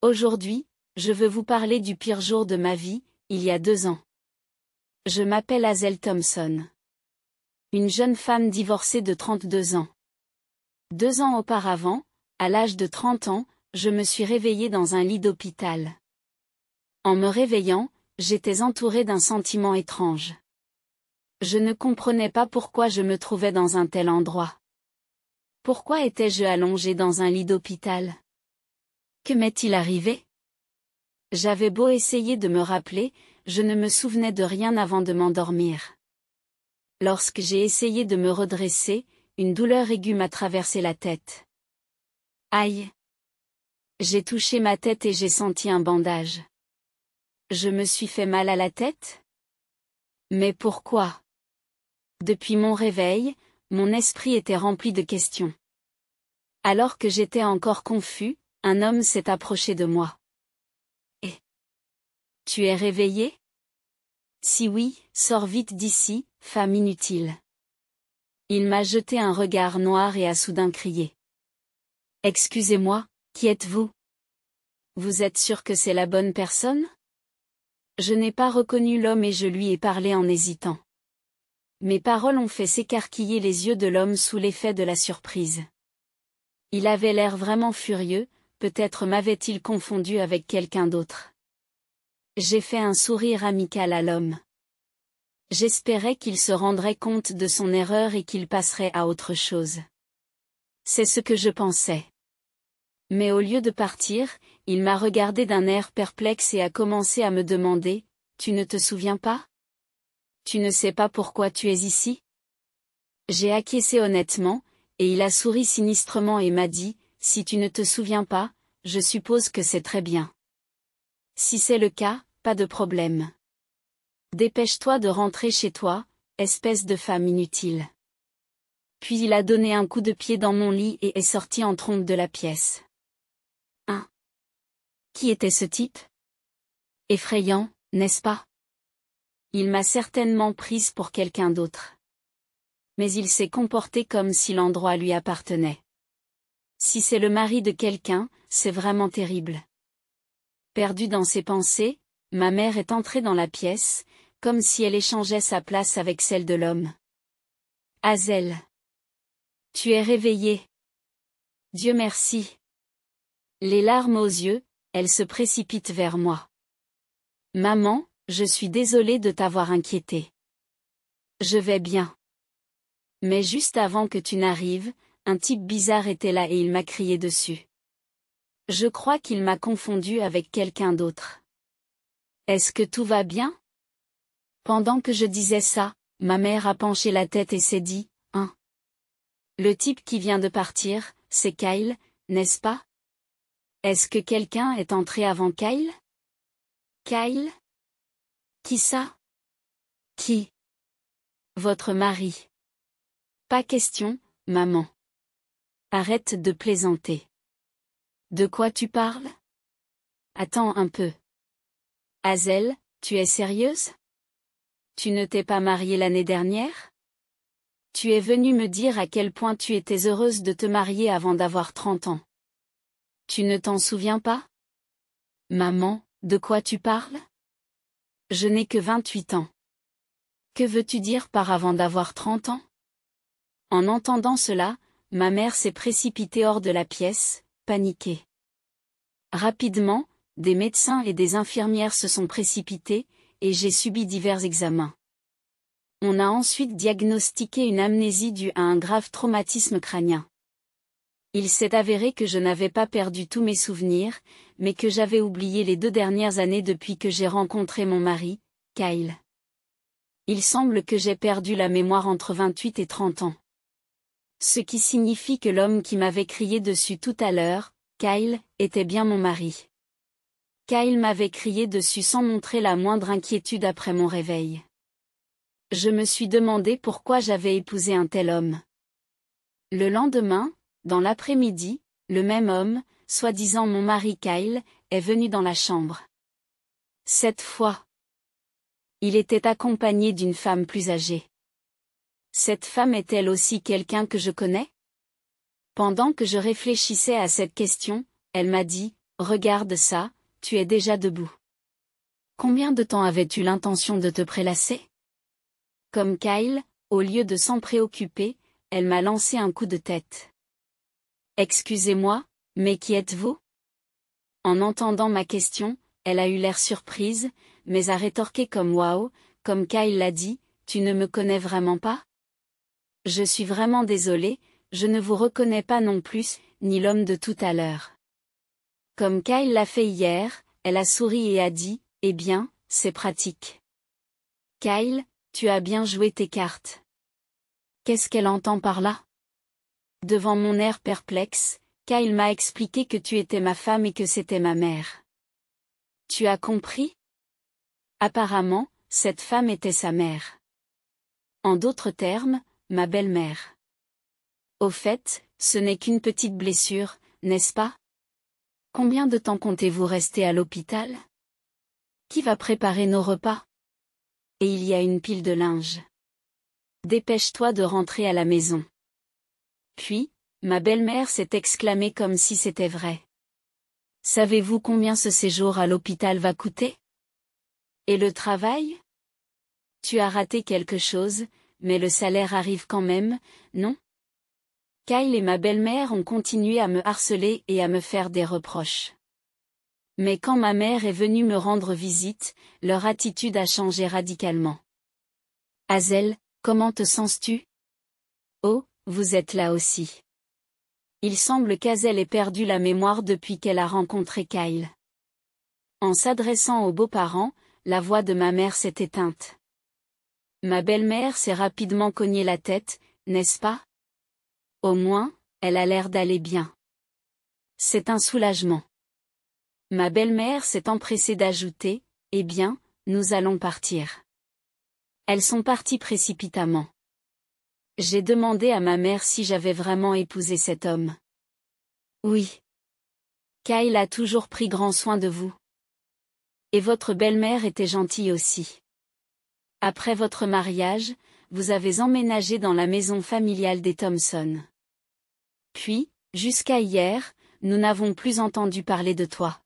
Aujourd'hui, je veux vous parler du pire jour de ma vie, il y a deux ans. Je m'appelle Hazel Thompson. Une jeune femme divorcée de 32 ans. Deux ans auparavant, à l'âge de 30 ans, je me suis réveillée dans un lit d'hôpital. En me réveillant, j'étais entourée d'un sentiment étrange. Je ne comprenais pas pourquoi je me trouvais dans un tel endroit. Pourquoi étais-je allongée dans un lit d'hôpital que m'est-il arrivé J'avais beau essayer de me rappeler, je ne me souvenais de rien avant de m'endormir. Lorsque j'ai essayé de me redresser, une douleur aiguë m'a traversé la tête. Aïe J'ai touché ma tête et j'ai senti un bandage. Je me suis fait mal à la tête Mais pourquoi Depuis mon réveil, mon esprit était rempli de questions. Alors que j'étais encore confus, un homme s'est approché de moi. Et Tu es réveillé Si oui, sors vite d'ici, femme inutile. Il m'a jeté un regard noir et a soudain crié. Excusez-moi, qui êtes-vous Vous êtes sûr que c'est la bonne personne Je n'ai pas reconnu l'homme et je lui ai parlé en hésitant. Mes paroles ont fait s'écarquiller les yeux de l'homme sous l'effet de la surprise. Il avait l'air vraiment furieux, peut-être m'avait-il confondu avec quelqu'un d'autre. J'ai fait un sourire amical à l'homme. J'espérais qu'il se rendrait compte de son erreur et qu'il passerait à autre chose. C'est ce que je pensais. Mais au lieu de partir, il m'a regardé d'un air perplexe et a commencé à me demander, Tu ne te souviens pas Tu ne sais pas pourquoi tu es ici J'ai acquiescé honnêtement, et il a souri sinistrement et m'a dit, si tu ne te souviens pas, je suppose que c'est très bien. Si c'est le cas, pas de problème. Dépêche-toi de rentrer chez toi, espèce de femme inutile. Puis il a donné un coup de pied dans mon lit et est sorti en trompe de la pièce. 1. Hein? Qui était ce type Effrayant, n'est-ce pas Il m'a certainement prise pour quelqu'un d'autre. Mais il s'est comporté comme si l'endroit lui appartenait. Si c'est le mari de quelqu'un, c'est vraiment terrible. Perdue dans ses pensées, ma mère est entrée dans la pièce, comme si elle échangeait sa place avec celle de l'homme. Hazel. Tu es réveillée. Dieu merci. Les larmes aux yeux, elle se précipite vers moi. Maman, je suis désolée de t'avoir inquiétée. Je vais bien. Mais juste avant que tu n'arrives, un type bizarre était là et il m'a crié dessus. Je crois qu'il m'a confondu avec quelqu'un d'autre. Est-ce que tout va bien Pendant que je disais ça, ma mère a penché la tête et s'est dit, hein. Le type qui vient de partir, c'est Kyle, n'est-ce pas Est-ce que quelqu'un est entré avant Kyle Kyle Qui ça Qui Votre mari. Pas question, maman. Arrête de plaisanter. De quoi tu parles Attends un peu. Hazel, tu es sérieuse Tu ne t'es pas mariée l'année dernière Tu es venue me dire à quel point tu étais heureuse de te marier avant d'avoir 30 ans. Tu ne t'en souviens pas Maman, de quoi tu parles Je n'ai que 28 ans. Que veux-tu dire par avant d'avoir 30 ans En entendant cela, Ma mère s'est précipitée hors de la pièce, paniquée. Rapidement, des médecins et des infirmières se sont précipités, et j'ai subi divers examens. On a ensuite diagnostiqué une amnésie due à un grave traumatisme crânien. Il s'est avéré que je n'avais pas perdu tous mes souvenirs, mais que j'avais oublié les deux dernières années depuis que j'ai rencontré mon mari, Kyle. Il semble que j'ai perdu la mémoire entre 28 et 30 ans. Ce qui signifie que l'homme qui m'avait crié dessus tout à l'heure, Kyle, était bien mon mari. Kyle m'avait crié dessus sans montrer la moindre inquiétude après mon réveil. Je me suis demandé pourquoi j'avais épousé un tel homme. Le lendemain, dans l'après-midi, le même homme, soi-disant mon mari Kyle, est venu dans la chambre. Cette fois. Il était accompagné d'une femme plus âgée. Cette femme est-elle aussi quelqu'un que je connais Pendant que je réfléchissais à cette question, elle m'a dit, Regarde ça, tu es déjà debout. Combien de temps avais-tu l'intention de te prélasser Comme Kyle, au lieu de s'en préoccuper, elle m'a lancé un coup de tête. Excusez-moi, mais qui êtes-vous En entendant ma question, elle a eu l'air surprise, mais a rétorqué comme waouh, comme Kyle l'a dit, tu ne me connais vraiment pas je suis vraiment désolé, je ne vous reconnais pas non plus, ni l'homme de tout à l'heure. Comme Kyle l'a fait hier, elle a souri et a dit, Eh bien, c'est pratique. Kyle, tu as bien joué tes cartes. Qu'est-ce qu'elle entend par là Devant mon air perplexe, Kyle m'a expliqué que tu étais ma femme et que c'était ma mère. Tu as compris Apparemment, cette femme était sa mère. En d'autres termes, ma belle-mère. Au fait, ce n'est qu'une petite blessure, n'est-ce pas Combien de temps comptez-vous rester à l'hôpital Qui va préparer nos repas Et il y a une pile de linge. Dépêche-toi de rentrer à la maison. Puis, ma belle-mère s'est exclamée comme si c'était vrai. Savez-vous combien ce séjour à l'hôpital va coûter Et le travail Tu as raté quelque chose, mais le salaire arrive quand même, non Kyle et ma belle-mère ont continué à me harceler et à me faire des reproches. Mais quand ma mère est venue me rendre visite, leur attitude a changé radicalement. Hazel, comment te sens-tu Oh, vous êtes là aussi. Il semble qu'Azel ait perdu la mémoire depuis qu'elle a rencontré Kyle. En s'adressant aux beaux-parents, la voix de ma mère s'est éteinte. Ma belle-mère s'est rapidement cogné la tête, n'est-ce pas Au moins, elle a l'air d'aller bien. C'est un soulagement. Ma belle-mère s'est empressée d'ajouter, Eh bien, nous allons partir. Elles sont parties précipitamment. J'ai demandé à ma mère si j'avais vraiment épousé cet homme. Oui. Kyle a toujours pris grand soin de vous. Et votre belle-mère était gentille aussi. Après votre mariage, vous avez emménagé dans la maison familiale des Thomson. Puis, jusqu'à hier, nous n'avons plus entendu parler de toi.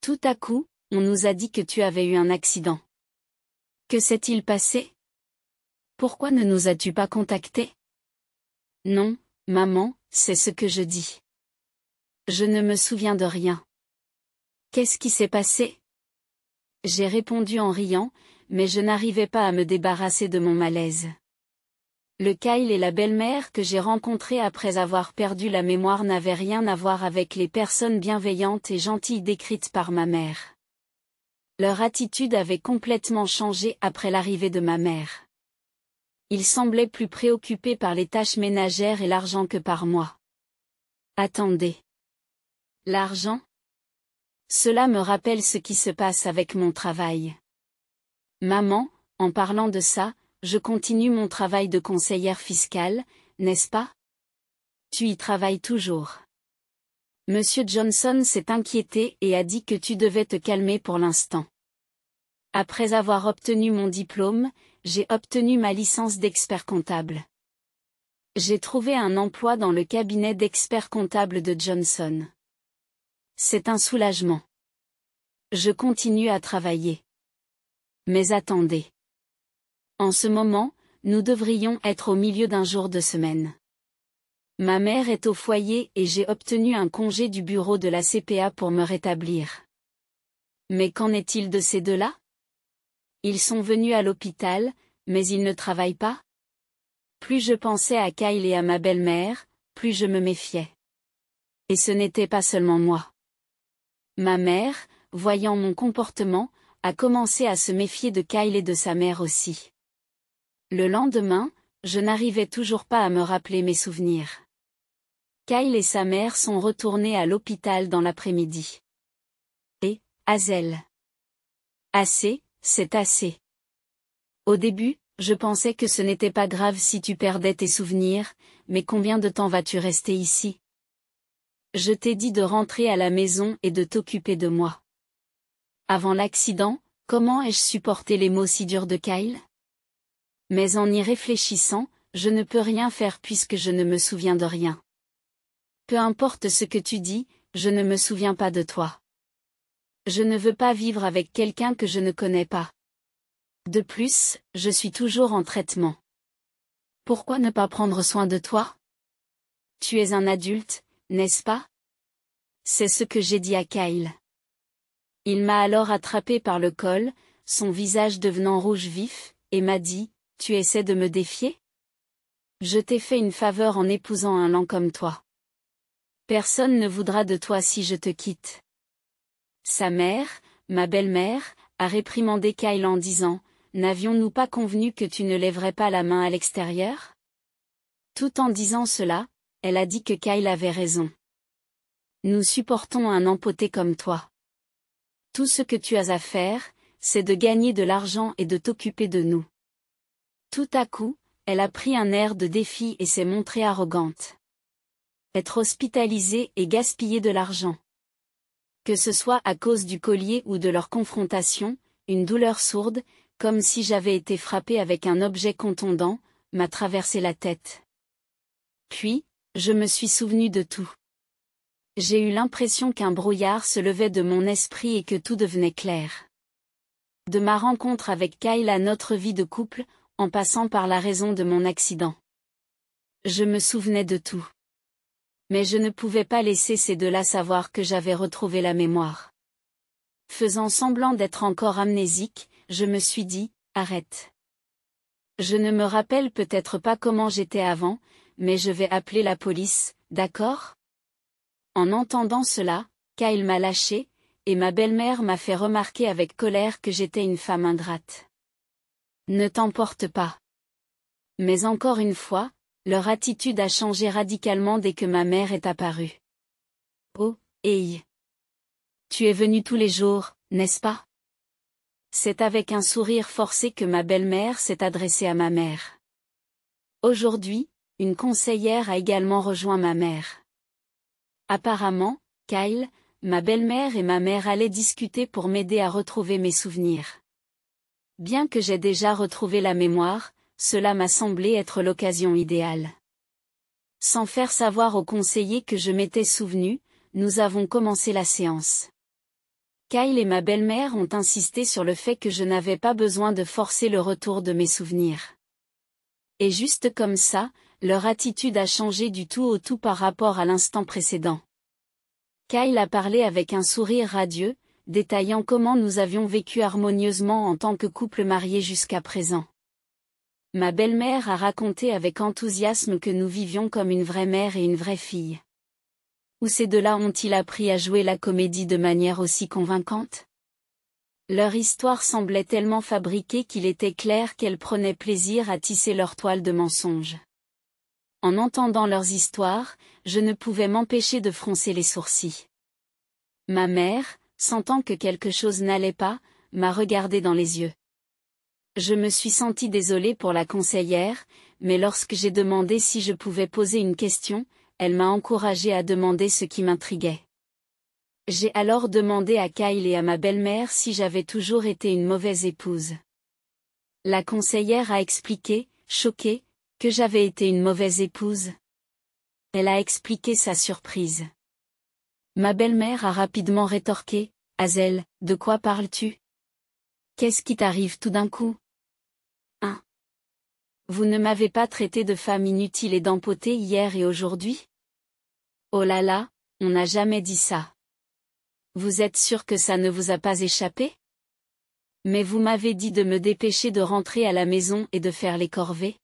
Tout à coup, on nous a dit que tu avais eu un accident. Que s'est-il passé Pourquoi ne nous as-tu pas contactés Non, maman, c'est ce que je dis. Je ne me souviens de rien. Qu'est-ce qui s'est passé J'ai répondu en riant, mais je n'arrivais pas à me débarrasser de mon malaise. Le Kyle et la belle-mère que j'ai rencontrés après avoir perdu la mémoire n'avaient rien à voir avec les personnes bienveillantes et gentilles décrites par ma mère. Leur attitude avait complètement changé après l'arrivée de ma mère. Ils semblaient plus préoccupés par les tâches ménagères et l'argent que par moi. Attendez. L'argent Cela me rappelle ce qui se passe avec mon travail. Maman, en parlant de ça, je continue mon travail de conseillère fiscale, n'est-ce pas Tu y travailles toujours. Monsieur Johnson s'est inquiété et a dit que tu devais te calmer pour l'instant. Après avoir obtenu mon diplôme, j'ai obtenu ma licence d'expert comptable. J'ai trouvé un emploi dans le cabinet d'expert comptable de Johnson. C'est un soulagement. Je continue à travailler. Mais attendez. En ce moment, nous devrions être au milieu d'un jour de semaine. Ma mère est au foyer et j'ai obtenu un congé du bureau de la CPA pour me rétablir. Mais qu'en est-il de ces deux-là Ils sont venus à l'hôpital, mais ils ne travaillent pas Plus je pensais à Kyle et à ma belle-mère, plus je me méfiais. Et ce n'était pas seulement moi. Ma mère, voyant mon comportement, a commencé à se méfier de Kyle et de sa mère aussi. Le lendemain, je n'arrivais toujours pas à me rappeler mes souvenirs. Kyle et sa mère sont retournés à l'hôpital dans l'après-midi. Et, Hazel. Assez, c'est assez. Au début, je pensais que ce n'était pas grave si tu perdais tes souvenirs, mais combien de temps vas-tu rester ici Je t'ai dit de rentrer à la maison et de t'occuper de moi. Avant l'accident, comment ai-je supporté les mots si durs de Kyle Mais en y réfléchissant, je ne peux rien faire puisque je ne me souviens de rien. Peu importe ce que tu dis, je ne me souviens pas de toi. Je ne veux pas vivre avec quelqu'un que je ne connais pas. De plus, je suis toujours en traitement. Pourquoi ne pas prendre soin de toi Tu es un adulte, n'est-ce pas C'est ce que j'ai dit à Kyle. Il m'a alors attrapé par le col, son visage devenant rouge vif, et m'a dit, tu essaies de me défier Je t'ai fait une faveur en épousant un lent comme toi. Personne ne voudra de toi si je te quitte. Sa mère, ma belle-mère, a réprimandé Kyle en disant, n'avions-nous pas convenu que tu ne lèverais pas la main à l'extérieur Tout en disant cela, elle a dit que Kyle avait raison. Nous supportons un empoté comme toi. Tout ce que tu as à faire, c'est de gagner de l'argent et de t'occuper de nous. Tout à coup, elle a pris un air de défi et s'est montrée arrogante. Être hospitalisée et gaspiller de l'argent. Que ce soit à cause du collier ou de leur confrontation, une douleur sourde, comme si j'avais été frappée avec un objet contondant, m'a traversé la tête. Puis, je me suis souvenu de tout. J'ai eu l'impression qu'un brouillard se levait de mon esprit et que tout devenait clair. De ma rencontre avec Kyle à notre vie de couple, en passant par la raison de mon accident. Je me souvenais de tout. Mais je ne pouvais pas laisser ces deux-là savoir que j'avais retrouvé la mémoire. Faisant semblant d'être encore amnésique, je me suis dit, arrête. Je ne me rappelle peut-être pas comment j'étais avant, mais je vais appeler la police, d'accord en entendant cela, Kyle m'a lâché, et ma belle-mère m'a fait remarquer avec colère que j'étais une femme ingrate. Ne t'emporte pas. Mais encore une fois, leur attitude a changé radicalement dès que ma mère est apparue. Oh, hey. Tu es venu tous les jours, n'est-ce pas C'est avec un sourire forcé que ma belle-mère s'est adressée à ma mère. Aujourd'hui, une conseillère a également rejoint ma mère. Apparemment, Kyle, ma belle-mère et ma mère allaient discuter pour m'aider à retrouver mes souvenirs. Bien que j'ai déjà retrouvé la mémoire, cela m'a semblé être l'occasion idéale. Sans faire savoir au conseiller que je m'étais souvenu, nous avons commencé la séance. Kyle et ma belle-mère ont insisté sur le fait que je n'avais pas besoin de forcer le retour de mes souvenirs. Et juste comme ça, leur attitude a changé du tout au tout par rapport à l'instant précédent. Kyle a parlé avec un sourire radieux, détaillant comment nous avions vécu harmonieusement en tant que couple marié jusqu'à présent. Ma belle-mère a raconté avec enthousiasme que nous vivions comme une vraie mère et une vraie fille. Où ces deux-là ont-ils appris à jouer la comédie de manière aussi convaincante Leur histoire semblait tellement fabriquée qu'il était clair qu'elle prenait plaisir à tisser leur toile de mensonge en entendant leurs histoires, je ne pouvais m'empêcher de froncer les sourcils. Ma mère, sentant que quelque chose n'allait pas, m'a regardé dans les yeux. Je me suis sentie désolée pour la conseillère, mais lorsque j'ai demandé si je pouvais poser une question, elle m'a encouragée à demander ce qui m'intriguait. J'ai alors demandé à Kyle et à ma belle-mère si j'avais toujours été une mauvaise épouse. La conseillère a expliqué, choquée, que j'avais été une mauvaise épouse. Elle a expliqué sa surprise. Ma belle-mère a rapidement rétorqué, Hazel, de quoi parles-tu Qu'est-ce qui t'arrive tout d'un coup 1. Vous ne m'avez pas traité de femme inutile et d'empotée hier et aujourd'hui Oh là là, on n'a jamais dit ça. Vous êtes sûr que ça ne vous a pas échappé Mais vous m'avez dit de me dépêcher de rentrer à la maison et de faire les corvées.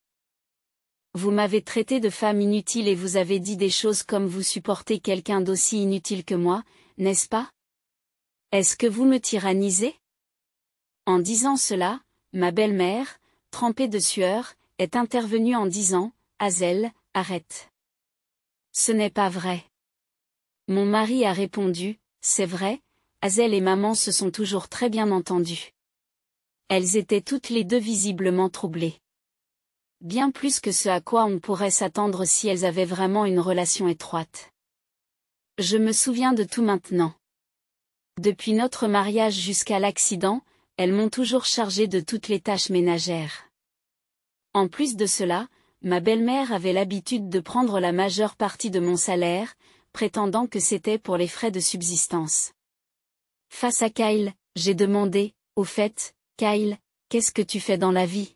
Vous m'avez traité de femme inutile et vous avez dit des choses comme vous supportez quelqu'un d'aussi inutile que moi, n'est-ce pas Est-ce que vous me tyrannisez En disant cela, ma belle-mère, trempée de sueur, est intervenue en disant, Hazel, arrête. Ce n'est pas vrai. Mon mari a répondu, c'est vrai, Hazel et maman se sont toujours très bien entendues. Elles étaient toutes les deux visiblement troublées bien plus que ce à quoi on pourrait s'attendre si elles avaient vraiment une relation étroite. Je me souviens de tout maintenant. Depuis notre mariage jusqu'à l'accident, elles m'ont toujours chargé de toutes les tâches ménagères. En plus de cela, ma belle-mère avait l'habitude de prendre la majeure partie de mon salaire, prétendant que c'était pour les frais de subsistance. Face à Kyle, j'ai demandé, au fait, Kyle, qu'est-ce que tu fais dans la vie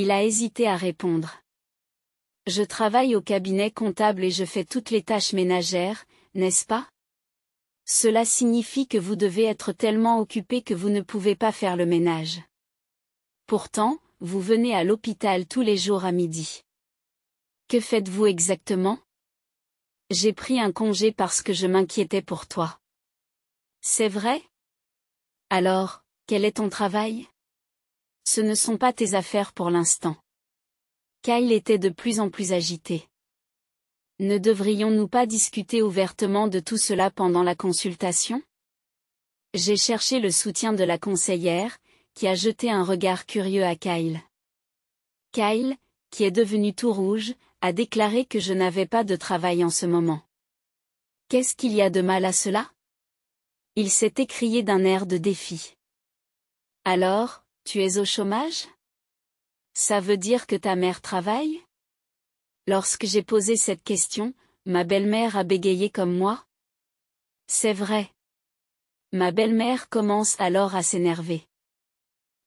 il a hésité à répondre. Je travaille au cabinet comptable et je fais toutes les tâches ménagères, n'est-ce pas Cela signifie que vous devez être tellement occupé que vous ne pouvez pas faire le ménage. Pourtant, vous venez à l'hôpital tous les jours à midi. Que faites-vous exactement J'ai pris un congé parce que je m'inquiétais pour toi. C'est vrai Alors, quel est ton travail ce ne sont pas tes affaires pour l'instant. Kyle était de plus en plus agité. Ne devrions-nous pas discuter ouvertement de tout cela pendant la consultation J'ai cherché le soutien de la conseillère, qui a jeté un regard curieux à Kyle. Kyle, qui est devenu tout rouge, a déclaré que je n'avais pas de travail en ce moment. Qu'est-ce qu'il y a de mal à cela Il s'est écrié d'un air de défi. Alors, tu es au chômage Ça veut dire que ta mère travaille Lorsque j'ai posé cette question, ma belle-mère a bégayé comme moi. C'est vrai. Ma belle-mère commence alors à s'énerver.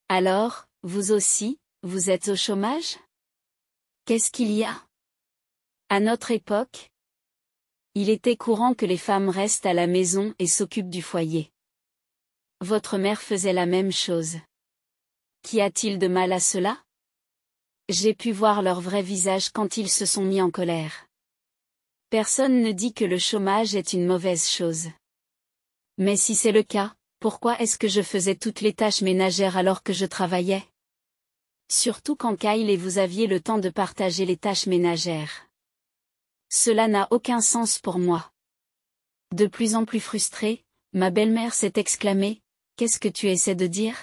Alors, vous aussi, vous êtes au chômage Qu'est-ce qu'il y a À notre époque, il était courant que les femmes restent à la maison et s'occupent du foyer. Votre mère faisait la même chose. Qui a-t-il de mal à cela J'ai pu voir leur vrai visage quand ils se sont mis en colère. Personne ne dit que le chômage est une mauvaise chose. Mais si c'est le cas, pourquoi est-ce que je faisais toutes les tâches ménagères alors que je travaillais Surtout quand Kyle et vous aviez le temps de partager les tâches ménagères. Cela n'a aucun sens pour moi. De plus en plus frustrée, ma belle-mère s'est exclamée, Qu'est-ce que tu essaies de dire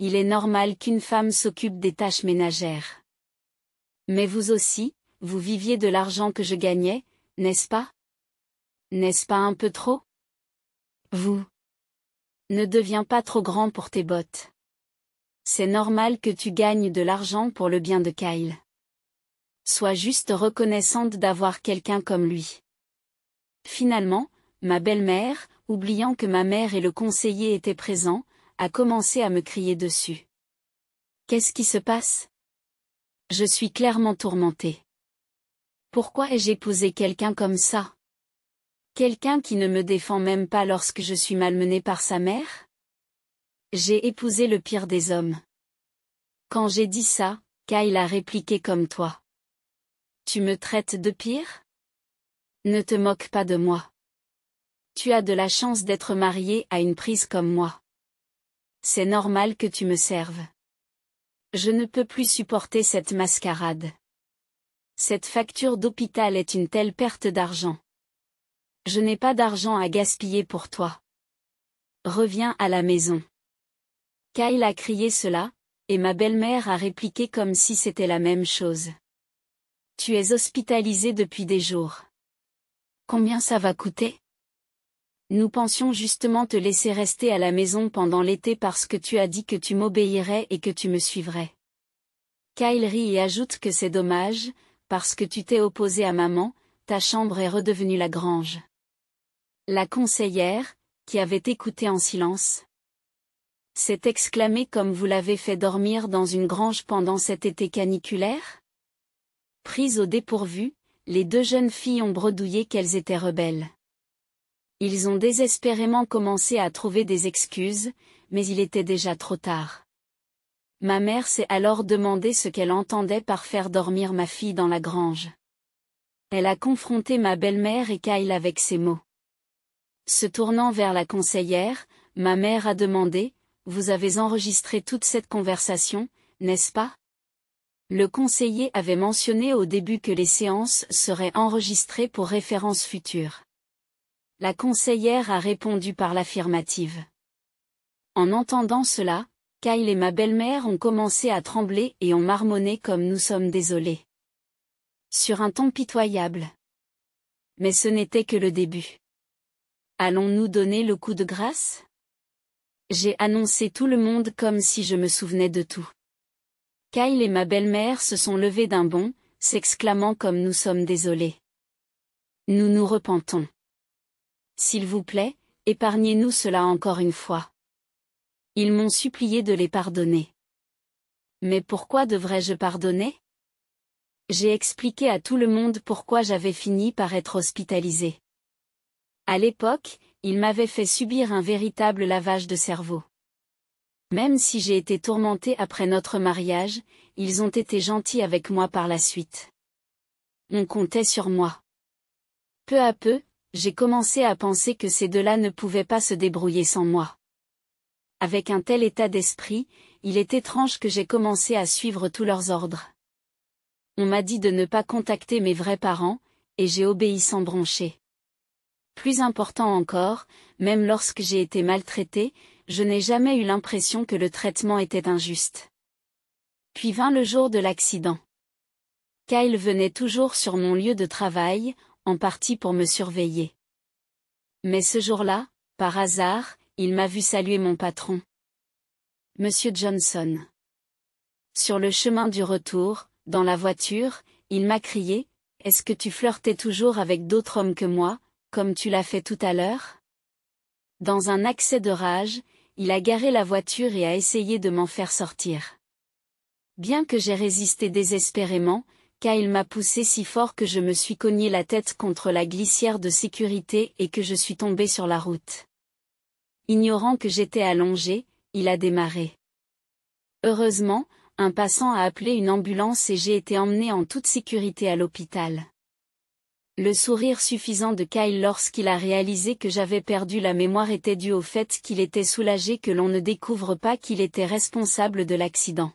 il est normal qu'une femme s'occupe des tâches ménagères. Mais vous aussi, vous viviez de l'argent que je gagnais, n'est-ce pas N'est-ce pas un peu trop Vous. Ne deviens pas trop grand pour tes bottes. C'est normal que tu gagnes de l'argent pour le bien de Kyle. Sois juste reconnaissante d'avoir quelqu'un comme lui. Finalement, ma belle-mère, oubliant que ma mère et le conseiller étaient présents, a commencé à me crier dessus. Qu'est-ce qui se passe Je suis clairement tourmentée. Pourquoi ai-je épousé quelqu'un comme ça Quelqu'un qui ne me défend même pas lorsque je suis malmenée par sa mère J'ai épousé le pire des hommes. Quand j'ai dit ça, Kyle a répliqué comme toi. Tu me traites de pire Ne te moque pas de moi. Tu as de la chance d'être mariée à une prise comme moi. C'est normal que tu me serves. Je ne peux plus supporter cette mascarade. Cette facture d'hôpital est une telle perte d'argent. Je n'ai pas d'argent à gaspiller pour toi. Reviens à la maison. Kyle a crié cela, et ma belle-mère a répliqué comme si c'était la même chose. Tu es hospitalisé depuis des jours. Combien ça va coûter nous pensions justement te laisser rester à la maison pendant l'été parce que tu as dit que tu m'obéirais et que tu me suivrais. Kyle rit et ajoute que c'est dommage, parce que tu t'es opposé à maman, ta chambre est redevenue la grange. La conseillère, qui avait écouté en silence, s'est exclamée comme vous l'avez fait dormir dans une grange pendant cet été caniculaire Prises au dépourvu, les deux jeunes filles ont bredouillé qu'elles étaient rebelles. Ils ont désespérément commencé à trouver des excuses, mais il était déjà trop tard. Ma mère s'est alors demandé ce qu'elle entendait par faire dormir ma fille dans la grange. Elle a confronté ma belle-mère et Kyle avec ces mots. Se tournant vers la conseillère, ma mère a demandé, « Vous avez enregistré toute cette conversation, n'est-ce pas ?» Le conseiller avait mentionné au début que les séances seraient enregistrées pour référence future. La conseillère a répondu par l'affirmative. En entendant cela, Kyle et ma belle-mère ont commencé à trembler et ont marmonné comme nous sommes désolés. Sur un ton pitoyable. Mais ce n'était que le début. Allons-nous donner le coup de grâce J'ai annoncé tout le monde comme si je me souvenais de tout. Kyle et ma belle-mère se sont levés d'un bond, s'exclamant comme nous sommes désolés. Nous nous repentons. S'il vous plaît, épargnez-nous cela encore une fois. Ils m'ont supplié de les pardonner. Mais pourquoi devrais-je pardonner J'ai expliqué à tout le monde pourquoi j'avais fini par être hospitalisé. À l'époque, ils m'avaient fait subir un véritable lavage de cerveau. Même si j'ai été tourmentée après notre mariage, ils ont été gentils avec moi par la suite. On comptait sur moi. Peu à peu, j'ai commencé à penser que ces deux-là ne pouvaient pas se débrouiller sans moi. Avec un tel état d'esprit, il est étrange que j'ai commencé à suivre tous leurs ordres. On m'a dit de ne pas contacter mes vrais parents, et j'ai obéi sans broncher. Plus important encore, même lorsque j'ai été maltraité, je n'ai jamais eu l'impression que le traitement était injuste. Puis vint le jour de l'accident. Kyle venait toujours sur mon lieu de travail, en partie pour me surveiller. Mais ce jour-là, par hasard, il m'a vu saluer mon patron. Monsieur Johnson. Sur le chemin du retour, dans la voiture, il m'a crié, Est-ce que tu flirtais toujours avec d'autres hommes que moi, comme tu l'as fait tout à l'heure Dans un accès de rage, il a garé la voiture et a essayé de m'en faire sortir. Bien que j'ai résisté désespérément, Kyle m'a poussé si fort que je me suis cogné la tête contre la glissière de sécurité et que je suis tombé sur la route. Ignorant que j'étais allongé, il a démarré. Heureusement, un passant a appelé une ambulance et j'ai été emmené en toute sécurité à l'hôpital. Le sourire suffisant de Kyle lorsqu'il a réalisé que j'avais perdu la mémoire était dû au fait qu'il était soulagé que l'on ne découvre pas qu'il était responsable de l'accident.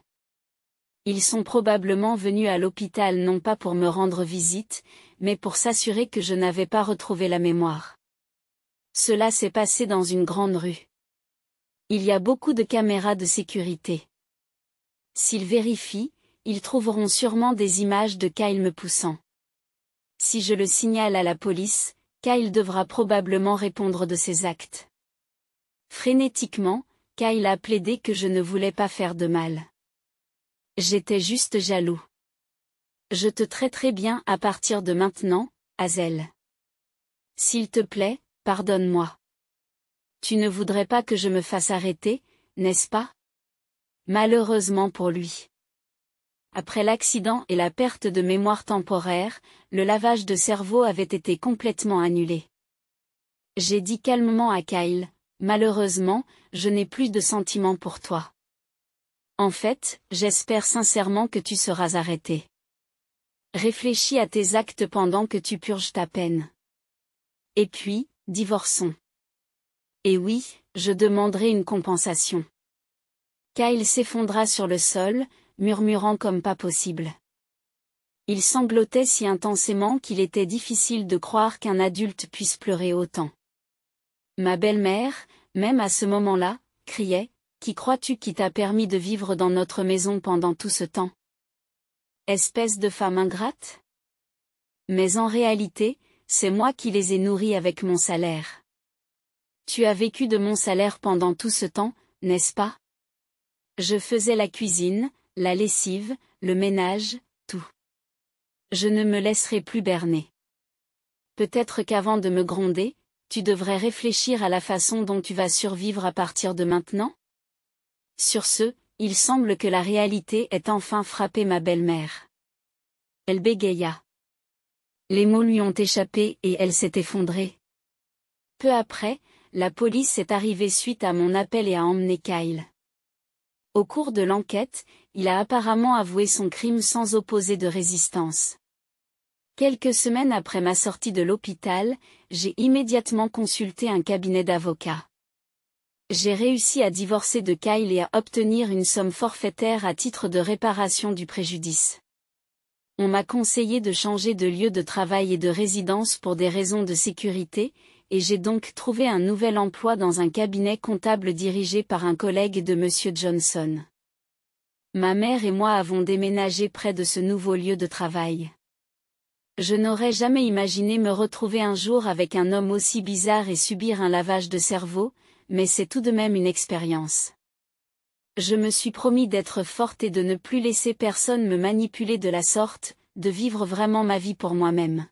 Ils sont probablement venus à l'hôpital non pas pour me rendre visite, mais pour s'assurer que je n'avais pas retrouvé la mémoire. Cela s'est passé dans une grande rue. Il y a beaucoup de caméras de sécurité. S'ils vérifient, ils trouveront sûrement des images de Kyle me poussant. Si je le signale à la police, Kyle devra probablement répondre de ses actes. Frénétiquement, Kyle a plaidé que je ne voulais pas faire de mal. J'étais juste jaloux. Je te traiterai bien à partir de maintenant, Hazel. S'il te plaît, pardonne-moi. Tu ne voudrais pas que je me fasse arrêter, n'est-ce pas Malheureusement pour lui. Après l'accident et la perte de mémoire temporaire, le lavage de cerveau avait été complètement annulé. J'ai dit calmement à Kyle, malheureusement, je n'ai plus de sentiments pour toi. En fait, j'espère sincèrement que tu seras arrêté. Réfléchis à tes actes pendant que tu purges ta peine. Et puis, divorçons. Et oui, je demanderai une compensation. Kyle s'effondra sur le sol, murmurant comme pas possible. Il sanglotait si intensément qu'il était difficile de croire qu'un adulte puisse pleurer autant. Ma belle-mère, même à ce moment-là, criait, qui crois-tu qui t'a permis de vivre dans notre maison pendant tout ce temps Espèce de femme ingrate Mais en réalité, c'est moi qui les ai nourris avec mon salaire. Tu as vécu de mon salaire pendant tout ce temps, n'est-ce pas Je faisais la cuisine, la lessive, le ménage, tout. Je ne me laisserai plus berner. Peut-être qu'avant de me gronder, tu devrais réfléchir à la façon dont tu vas survivre à partir de maintenant sur ce, il semble que la réalité ait enfin frappé ma belle-mère. Elle bégaya. Les mots lui ont échappé et elle s'est effondrée. Peu après, la police est arrivée suite à mon appel et a emmené Kyle. Au cours de l'enquête, il a apparemment avoué son crime sans opposer de résistance. Quelques semaines après ma sortie de l'hôpital, j'ai immédiatement consulté un cabinet d'avocats j'ai réussi à divorcer de Kyle et à obtenir une somme forfaitaire à titre de réparation du préjudice. On m'a conseillé de changer de lieu de travail et de résidence pour des raisons de sécurité, et j'ai donc trouvé un nouvel emploi dans un cabinet comptable dirigé par un collègue de M. Johnson. Ma mère et moi avons déménagé près de ce nouveau lieu de travail. Je n'aurais jamais imaginé me retrouver un jour avec un homme aussi bizarre et subir un lavage de cerveau, mais c'est tout de même une expérience. Je me suis promis d'être forte et de ne plus laisser personne me manipuler de la sorte, de vivre vraiment ma vie pour moi-même.